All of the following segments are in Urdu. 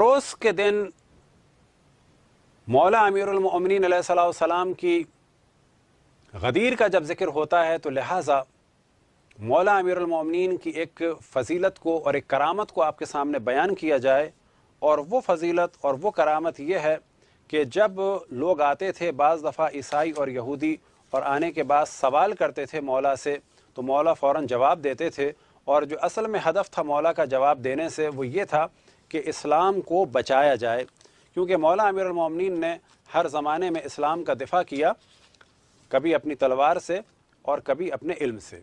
روز کے دن مولا امیر المؤمنین علیہ السلام کی غدیر کا جب ذکر ہوتا ہے تو لہٰذا مولا امیر المؤمنین کی ایک فضیلت کو اور ایک کرامت کو آپ کے سامنے بیان کیا جائے اور وہ فضیلت اور وہ کرامت یہ ہے کہ جب لوگ آتے تھے بعض دفعہ عیسائی اور یہودی اور آنے کے بعد سوال کرتے تھے مولا سے تو مولا فوراً جواب دیتے تھے اور جو اصل میں ہدف تھا مولا کا جواب دینے سے وہ یہ تھا کہ اسلام کو بچایا جائے کیونکہ مولا امیر المومنین نے ہر زمانے میں اسلام کا دفاع کیا کبھی اپنی تلوار سے اور کبھی اپنے علم سے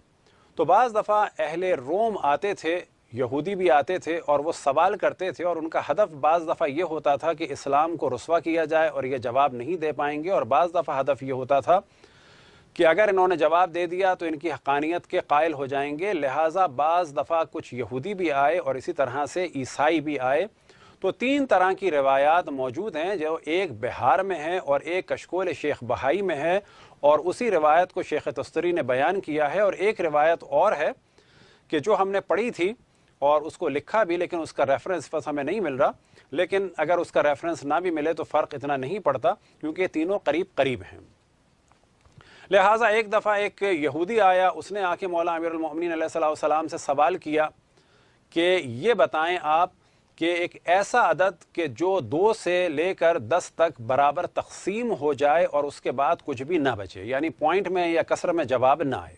تو بعض دفعہ اہل روم آتے تھے یہودی بھی آتے تھے اور وہ سوال کرتے تھے اور ان کا ہدف بعض دفعہ یہ ہوتا تھا کہ اسلام کو رسوا کیا جائے اور یہ جواب نہیں دے پائیں گے اور بعض دفعہ ہدف یہ ہوتا تھا کہ اگر انہوں نے جواب دے دیا تو ان کی حقانیت کے قائل ہو جائیں گے لہٰذا بعض دفعہ کچھ یہودی بھی آئے اور اسی طرح سے عیسائی بھی آئے تو تین طرح کی روایات موجود ہیں جو ایک بہار میں ہے اور ایک کشکول شیخ بہائی میں ہے اور اسی روایت کو شیخ تستری نے بیان کیا ہے اور ایک روایت اور ہے کہ جو ہم نے پڑھی تھی اور اس کو لکھا بھی لیکن اس کا ریفرنس بس ہمیں نہیں مل رہا لیکن اگر اس کا ریفرنس نہ بھی ملے تو فرق اتنا نہیں پڑتا کیونکہ تینوں قریب قریب ہیں لہٰذا ایک دفعہ ایک یہودی آیا اس نے آ کے امیر عمیر علیہ صلی السلام سے سوال کیا کہ یہ بتائیں آپ کہ ایک ایسا عدد کہ جو دو سے لے کر دس تک برابر تقسیم ہو جائے اور اس کے بعد کچھ بھی نہ بچے یعنی پوائنٹ میں یا کسر میں جواب نہ آئے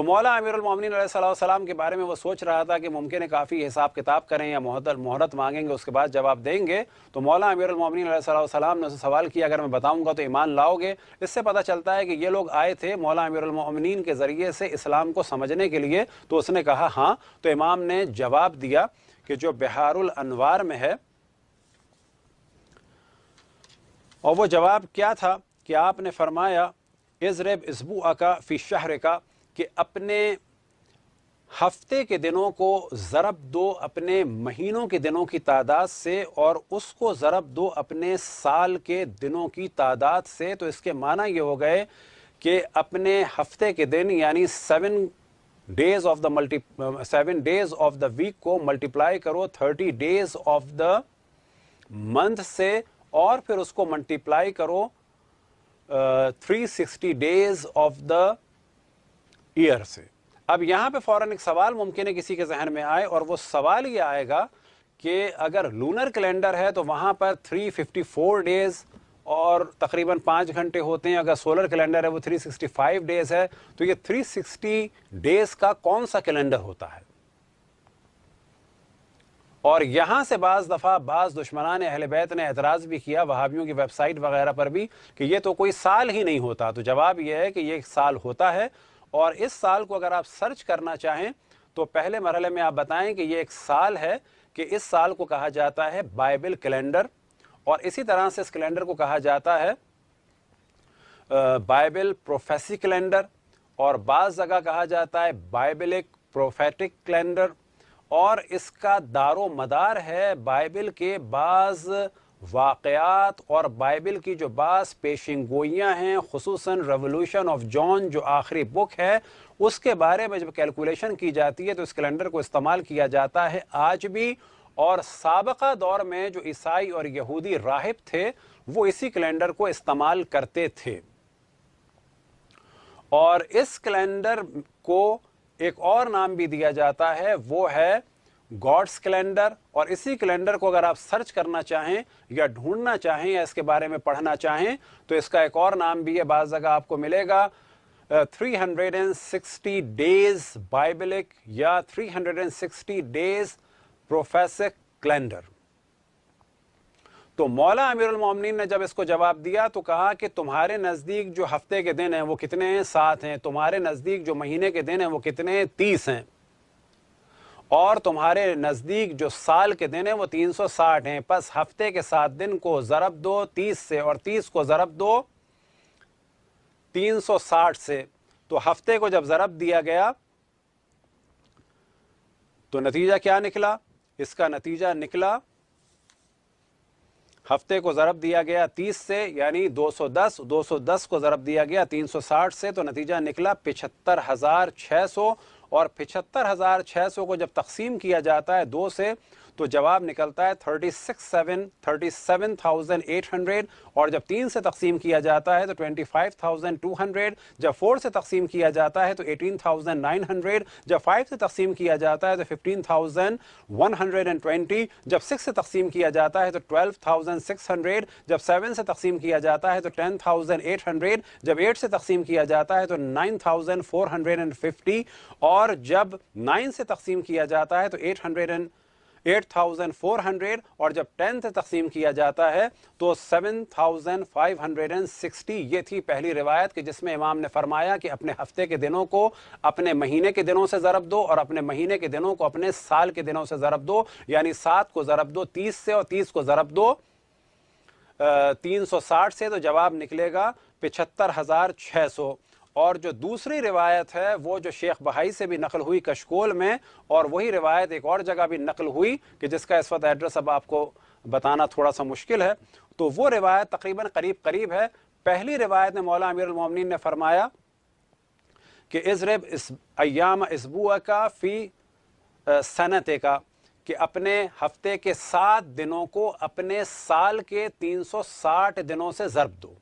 تو مولا امیر المومنین علیہ السلام کے بارے میں وہ سوچ رہا تھا کہ ممکن ہے کافی حساب کتاب کریں یا محدت مہرت مانگیں گے اس کے بعد جواب دیں گے تو مولا امیر المومنین علیہ السلام نے اسے سوال کیا اگر میں بتاؤں گا تو ایمان لاؤ گے اس سے پتہ چلتا ہے کہ یہ لوگ آئے تھے مولا امیر المومنین کے ذریعے سے اسلام کو سمجھنے کے لیے تو اس نے کہا ہاں تو امام نے جواب دیا کہ جو الانوار میں ہے اور وہ جواب کیا تھا کہ آپ نے فرمایا اِذْرِبْ اسبو فِي فی شہر کا کہ اپنے ہفتے کے دنوں کو ضرب دو اپنے مہینوں کے دنوں کی تعداد سے اور اس کو ضرب دو اپنے سال کے دنوں کی تعداد سے تو اس کے معنی یہ ہو گئے کہ اپنے ہفتے کے دن یعنی seven days of the multi seven days of the week کو ملٹیپلائی کرو thirty days of the month سے اور پھر اس کو ملٹیپلائی کرو three sixty days of the year سے اب یہاں پہ فوراً ایک سوال ممکن ہے کسی کے ذہن میں آئے اور وہ سوال یہ آئے گا کہ اگر لونر کیلنڈر ہے تو وہاں پر 354 ڈیز اور تقریباً پانچ گھنٹے ہوتے ہیں اگر سولر ہے ہے وہ 365 ڈیز تو یہ 360 ڈیز کا کون سا کیلنڈر ہوتا ہے اور یہاں سے بعض دفعہ بعض دشمنان اہل بیت نے اعتراض بھی کیا وہابیوں کی ویب سائٹ وغیرہ پر بھی کہ یہ تو کوئی سال ہی نہیں ہوتا تو جواب یہ ہے کہ یہ سال ہوتا ہے اور اس سال کو اگر آپ سرچ کرنا چاہیں تو پہلے مرحلے میں آپ بتائیں کہ یہ ایک سال ہے کہ اس سال کو کہا جاتا ہے بائبل کیلنڈر اور اسی طرح سے اس کیلنڈر کو کہا جاتا ہے بائبل پروفیسی کیلنڈر اور بعض جگہ کہا جاتا ہے بائبل ایک پروفیٹک کیلنڈر اور اس کا دار و مدار ہے بائبل کے بعض واقعات اور بائبل کی جو بعض پیشنگوئیاں گوئیاں ہیں خصوصاً ریولوشن آف جون جو آخری بک ہے اس کے بارے میں جب کیلکولیشن کی جاتی ہے تو اس کلینڈر کو استعمال کیا جاتا ہے آج بھی اور سابقہ دور میں جو عیسائی اور یہودی راہب تھے وہ اسی کلینڈر کو استعمال کرتے تھے اور اس کلینڈر کو ایک اور نام بھی دیا جاتا ہے وہ ہے گاڈس کیلنڈر اور اسی کیلنڈر کو اگر آپ سرچ کرنا چاہیں یا ڈھونڈنا چاہیں یا اس کے بارے میں پڑھنا چاہیں تو اس کا ایک اور نام بھی ہے بعض جگہ آپ کو ملے گا three hundred and sixty days biblical یا three hundred and sixty days prophetic calendar تو مولا امیر المومنین نے جب اس کو جواب دیا تو کہا کہ تمہارے نزدیک جو ہفتے کے دن ہیں وہ کتنے ہیں سات ہیں تمہارے نزدیک جو مہینے کے دن ہیں وہ کتنے ہیں تیس ہیں اور تمہارے نزدیک جو سال کے دن ہیں وہ تین سو ساٹھ ہیں پس ہفتے کے ساتھ دن کو ضرب دو تیس سے اور تیس کو ضرب دو تین سو ساٹھ سے تو ہفتے کو جب ضرب دیا گیا تو نتیجہ کیا نکلا اس کا نتیجہ نکلا ہفتے کو ضرب دیا گیا تیس سے یعنی دو سو دس دو سو دس کو ضرب دیا گیا تین سو ساٹھ سے تو نتیجہ نکلا پچہتر ہزار چھ سو اور پچہتر ہزار چھ سو کو جب تقسیم کیا جاتا ہے دو سے تو جواب نکلتا ہے 36,7 37,800 اور جب تین سے تقسیم کیا جاتا ہے تو 25,200 جب فور سے تقسیم کیا جاتا ہے تو 18,900 جب فائیو سے تقسیم کیا جاتا ہے تو 15,120 جب سکس سے تقسیم کیا جاتا ہے تو 12,600 جب سیون سے تقسیم کیا جاتا ہے تو 10,800 جب ایٹ سے تقسیم کیا جاتا ہے تو 9,450 اور جب نائن سے تقسیم کیا جاتا ہے تو 800 8400 اور جب 10 سے تقسیم کیا جاتا ہے تو 7560 یہ تھی پہلی روایت کہ جس میں امام نے فرمایا کہ اپنے ہفتے کے دنوں کو اپنے مہینے کے دنوں سے ضرب دو اور اپنے مہینے کے دنوں کو اپنے سال کے دنوں سے ضرب دو یعنی سات کو ضرب دو تیس سے اور تیس کو ضرب دو تین سو ساٹھ سے تو جواب نکلے گا پچہتر ہزار چھ سو اور جو دوسری روایت ہے وہ جو شیخ بہائی سے بھی نقل ہوئی کشکول میں اور وہی روایت ایک اور جگہ بھی نقل ہوئی کہ جس کا اس وقت ایڈریس اب آپ کو بتانا تھوڑا سا مشکل ہے تو وہ روایت تقریباً قریب قریب ہے پہلی روایت میں مولا امیر المومنین نے فرمایا کہ ازرب ایام کا فی صنعت کا کہ اپنے ہفتے کے سات دنوں کو اپنے سال کے تین سو ساٹھ دنوں سے ضرب دو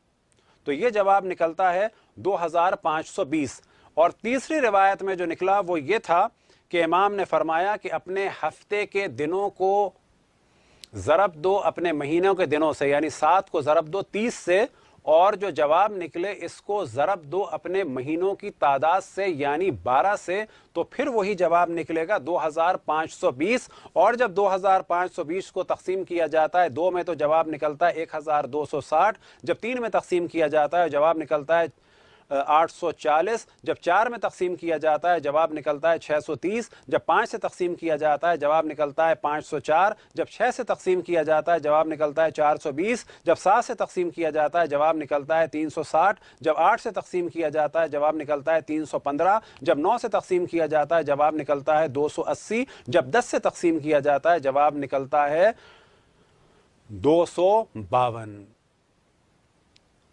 تو یہ جواب نکلتا ہے دو ہزار پانچ سو بیس اور تیسری روایت میں جو نکلا وہ یہ تھا کہ امام نے فرمایا کہ اپنے ہفتے کے دنوں کو ضرب دو اپنے مہینوں کے دنوں سے یعنی سات کو ضرب دو تیس سے اور جو جواب نکلے اس کو ضرب دو اپنے مہینوں کی تعداد سے یعنی بارہ سے تو پھر وہی جواب نکلے گا دو ہزار پانچ سو بیس اور جب دو ہزار پانچ سو بیس کو تقسیم کیا جاتا ہے دو میں تو جواب نکلتا ہے ایک ہزار دو سو ساٹھ جب تین میں تقسیم کیا جاتا ہے جواب نکلتا ہے آٹھ سو چالیس جب چار میں تقسیم کیا جاتا ہے جواب نکلتا ہے چھ سو تیس جب پانچ سے تقسیم کیا جاتا ہے جواب نکلتا ہے پانچ سو چار جب چھ سے تقسیم کیا جاتا ہے جواب نکلتا ہے چار سو بیس جب سات سے تقسیم کیا جاتا ہے جواب نکلتا ہے تین سو ساٹھ جب آٹھ سے تقسیم کیا جاتا ہے جواب نکلتا ہے تین سو پندرہ جب نو سے تقسیم کیا جاتا ہے جواب نکلتا ہے دو سو اسی جب دس سے تقسیم کیا جاتا ہے جواب نکلتا ہے دو سو باون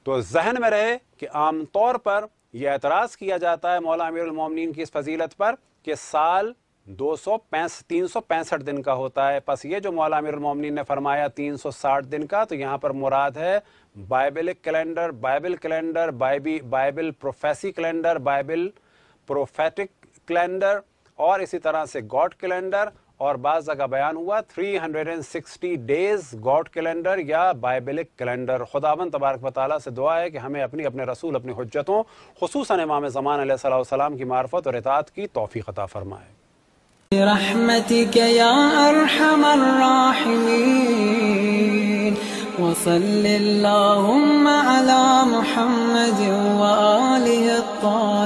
تو ذہن میں رہے کہ عام طور پر یہ اعتراض کیا جاتا ہے مولا امیر المومنین کی اس فضیلت پر کہ سال دو سو پینس تین سو پینسٹھ دن کا ہوتا ہے بس یہ جو مولا امیر المومنین نے فرمایا تین سو ساٹھ دن کا تو یہاں پر مراد ہے bible calendar bible calendar bible prophecy calendar bible prophetic calendar اور اسی طرح سے گوڈ کیلنڈر اور بعض جگہ بیان ہوا 360 ڈیز گاڈ کیلنڈر یا بائبلک کیلنڈر خداون تبارک و تعالیٰ سے دعا ہے کہ ہمیں اپنی اپنے رسول اپنی حجتوں خصوصاً امام زمان علیہ صلی والسلام کی معرفت اور اطاعت کی توفیق عطا فرمائے برحمتك يا ارحم الراحمين وصل اللهم على محمد وآله الطاهرين